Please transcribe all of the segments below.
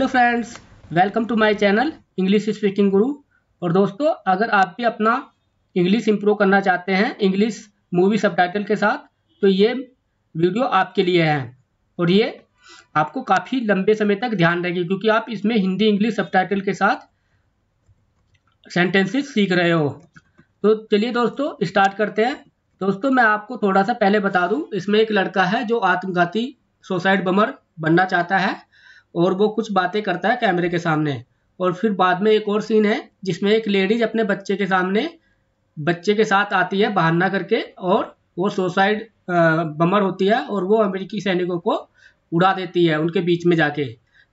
hello friends welcome to my channel English speaking guru और दोस्तों अगर आप भी अपना इंग्लिश इंप्रूव करना चाहते हैं इंग्लिश मूवी सबटाइटल के साथ तो ये वीडियो आपके लिए है और ये आपको काफ़ी लंबे समय तक ध्यान रहेगी क्योंकि आप इसमें हिंदी इंग्लिश सबटाइटल के साथ सेंटेंसेस सीख रहे हो तो चलिए दोस्तों स्टार्ट करते हैं दोस्तों मैं आपको थोड़ा सा पहले बता दूँ इसमें एक लड़का है जो आत्मघाती सुसाइड बमर बनना चाहता है और वो कुछ बातें करता है कैमरे के सामने और फिर बाद में एक और सीन है जिसमें एक लेडीज अपने बच्चे के सामने बच्चे के साथ आती है बहाना करके और वो सुसाइड बमर होती है और वो अमेरिकी सैनिकों को उड़ा देती है उनके बीच में जाके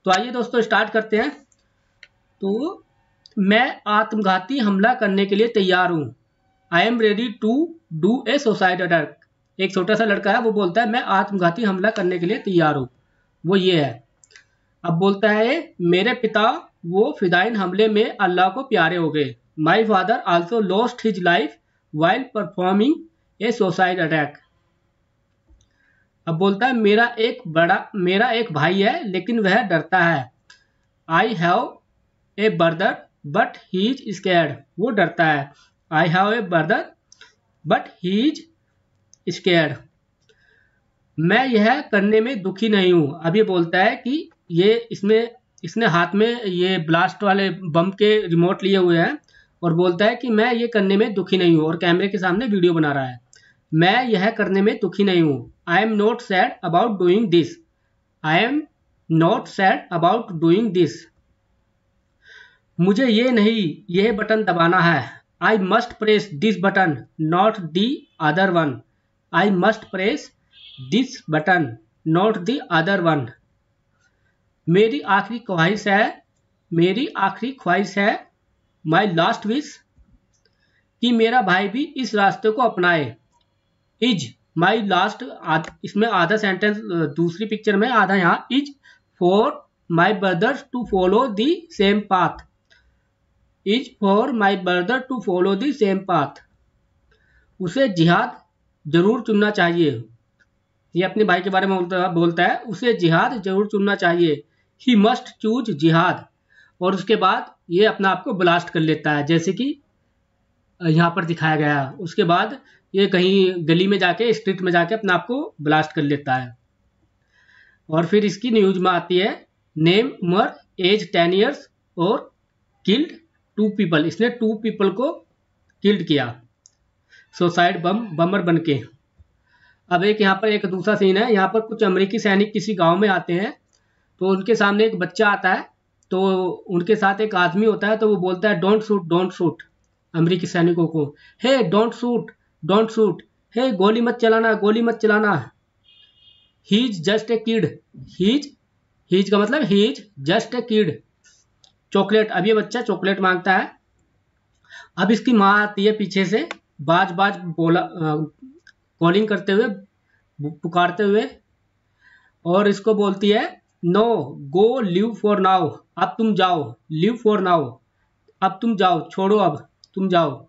तो आइए दोस्तों स्टार्ट करते हैं तो मैं आत्मघाती हमला करने के लिए तैयार हूँ I am ready to do a suicide attack एक छोटा सा लड़का है वो बोलता है मैं आत्मघाती हमला करने के लिए तैयार हूँ वो ये है अब बोलता है मेरे पिता वो फिदाइन हमले में अल्लाह को प्यारे हो गए my father also lost his life while performing a suicide attack अब बोलता है मेरा एक बड़ा मेरा एक भाई है लेकिन वह डरता है I have a brother but he is scared वो डरता है I have a brother but he is scared मैं यह करने में दुखी नहीं हूँ अभी बोलता है कि ये इसमें इसने हाथ में ये ब्लास्ट वाले बम के रिमोट लिए हुए हैं और बोलता है कि मैं ये करने में दुखी नहीं हूँ और कैमरे के सामने वीडियो बना रहा है मैं यह करने में दुखी नहीं हूँ I am not sad about doing this I am not sad about doing this मुझे ये नहीं यह बटन दबाना है I must press this button not the other one I must press this button not the other one मेरी आखिरी ख्वाहिश है मेरी आखिरी ख्वाहिश है माई लास्ट विश कि मेरा भाई भी इस रास्ते को अपनाए इज माई लास्ट इसमें आधा सेंटेंस दूसरी पिक्चर में आधा यहाँ is for my brothers to follow the same path is for my brother to follow the same path उसे जिहाद जरूर चुनना चाहिए ये अपने भाई के बारे में बोलता है उसे जिहाद जरूर चुनना चाहिए ही मस्ट चूज जिहाद और उसके बाद ये अपना आप को ब्लास्ट कर लेता है जैसे कि यहाँ पर दिखाया गया है उसके बाद ये कहीं गली में जाके स्ट्रीट में जाके अपने आप को ब्लास्ट कर लेता है और फिर इसकी न्यूज में आती है नेम मर एज टेन ईयर्स और किल्ड टू पीपल इसने टू पीपल को किल्ड किया सुसाइड बम बमर बन के अब एक यहाँ पर एक दूसरा सीन है यहाँ पर कुछ अमेरिकी सैनिक किसी गांव में आते हैं तो उनके सामने एक बच्चा आता है तो उनके साथ एक आदमी होता है तो वो बोलता है डोंट शूट डोंट शूट अमरीकी सैनिकों को hey don't shoot don't shoot hey गोली मत चलाना गोली मत चलाना he is just a kid he's he's का मतलब he is just a kid chocolate अब ये बच्चा चॉकलेट मांगता है अब इसकी माँ आती है पीछे से बाज बाज बोला कॉलिंग करते हुए पुकारते हुए और इसको बोलती है no go live for now अब तुम जाओ लिव फॉर नाउ अब तुम जाओ छोड़ो अब तुम जाओ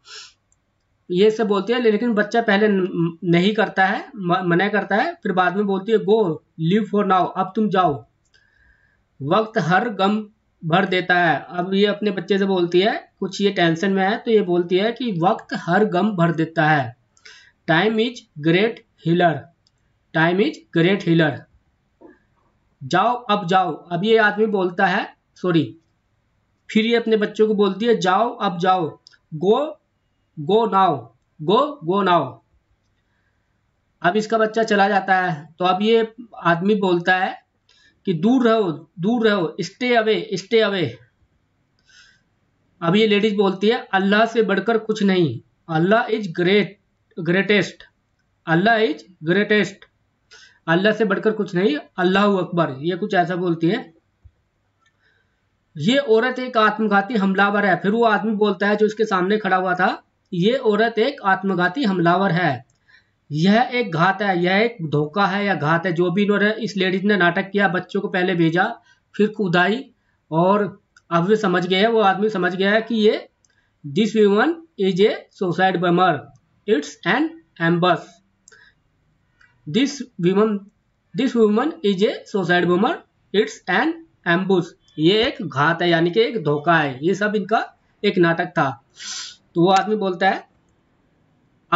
ये सब बोलती है लेकिन बच्चा पहले नहीं करता है मना करता है फिर बाद में बोलती है गो लिव फॉर नाउ अब तुम जाओ वक्त हर गम भर देता है अब ये अपने बच्चे से बोलती है कुछ ये टेंशन में है तो ये बोलती है कि वक्त हर गम भर देता है time is great healer time is great healer जाओ अब जाओ अब ये आदमी बोलता है सॉरी फिर ये अपने बच्चों को बोलती है जाओ अब जाओ गो गो नाव गो गो नाव अब इसका बच्चा चला जाता है तो अब ये आदमी बोलता है कि दूर रहो दूर रहो स्टे अवे स्टे अवे अब ये लेडीज बोलती है अल्लाह से बढ़कर कुछ नहीं Allah is great greatest Allah is greatest Allah से बढ़कर कुछ नहीं अल्लाह अकबर ये कुछ ऐसा बोलती है ये औरत एक आत्मघाती हमलावर है फिर वो आदमी बोलता है जो उसके सामने खड़ा हुआ था ये औरत एक आत्मघाती हमलावर है यह एक घात है यह एक धोखा है या घात है जो भी इन्होंने इस लेडीज ने नाटक किया बच्चों को पहले भेजा फिर कुदाई और अब वे समझ गए वो आदमी समझ गया है कि ये this woman is a suicide bomber it's an ambush this woman this woman is a suicide bomber it's an ambush ये एक घात है यानी कि एक धोखा है ये सब इनका एक नाटक था तो वो आदमी बोलता है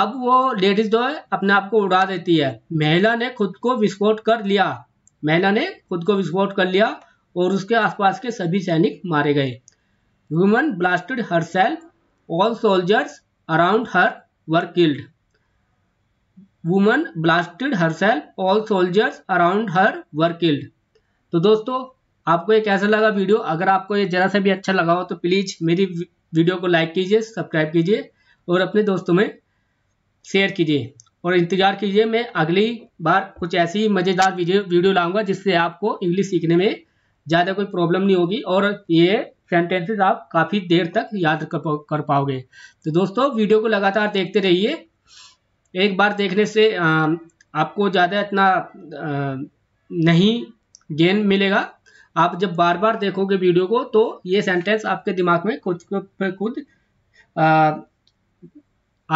अब वो लेडीज जो है अपने आप को उड़ा देती है महिला ने खुद को विस्फोट कर लिया महिला ने खुद को विस्फोट कर लिया और उसके आसपास के सभी सैनिक मारे गए woman blasted herself all soldiers around her were killed woman blasted herself all soldiers around her were killed तो दोस्तों आपको ये कैसा लगा वीडियो अगर आपको ये ज़रा सा भी अच्छा लगा हो तो प्लीज़ मेरी वीडियो को लाइक कीजिए सब्सक्राइब कीजिए और अपने दोस्तों में शेयर कीजिए और इंतज़ार कीजिए मैं अगली बार कुछ ऐसी मज़ेदार वीडियो वीडियो लाऊंगा जिससे आपको इंग्लिश सीखने में ज़्यादा कोई प्रॉब्लम नहीं होगी और ये सेंटेंसेस आप काफ़ी देर तक याद कर पाओगे तो दोस्तों वीडियो को लगातार देखते रहिए एक बार देखने से आपको ज़्यादा इतना नहीं गेन मिलेगा आप जब बार बार देखोगे वीडियो को तो ये सेंटेंस आपके दिमाग में खुद खुद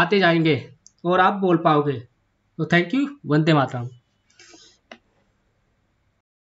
आते जाएंगे और आप बोल पाओगे तो थैंक यू वंदे मातरम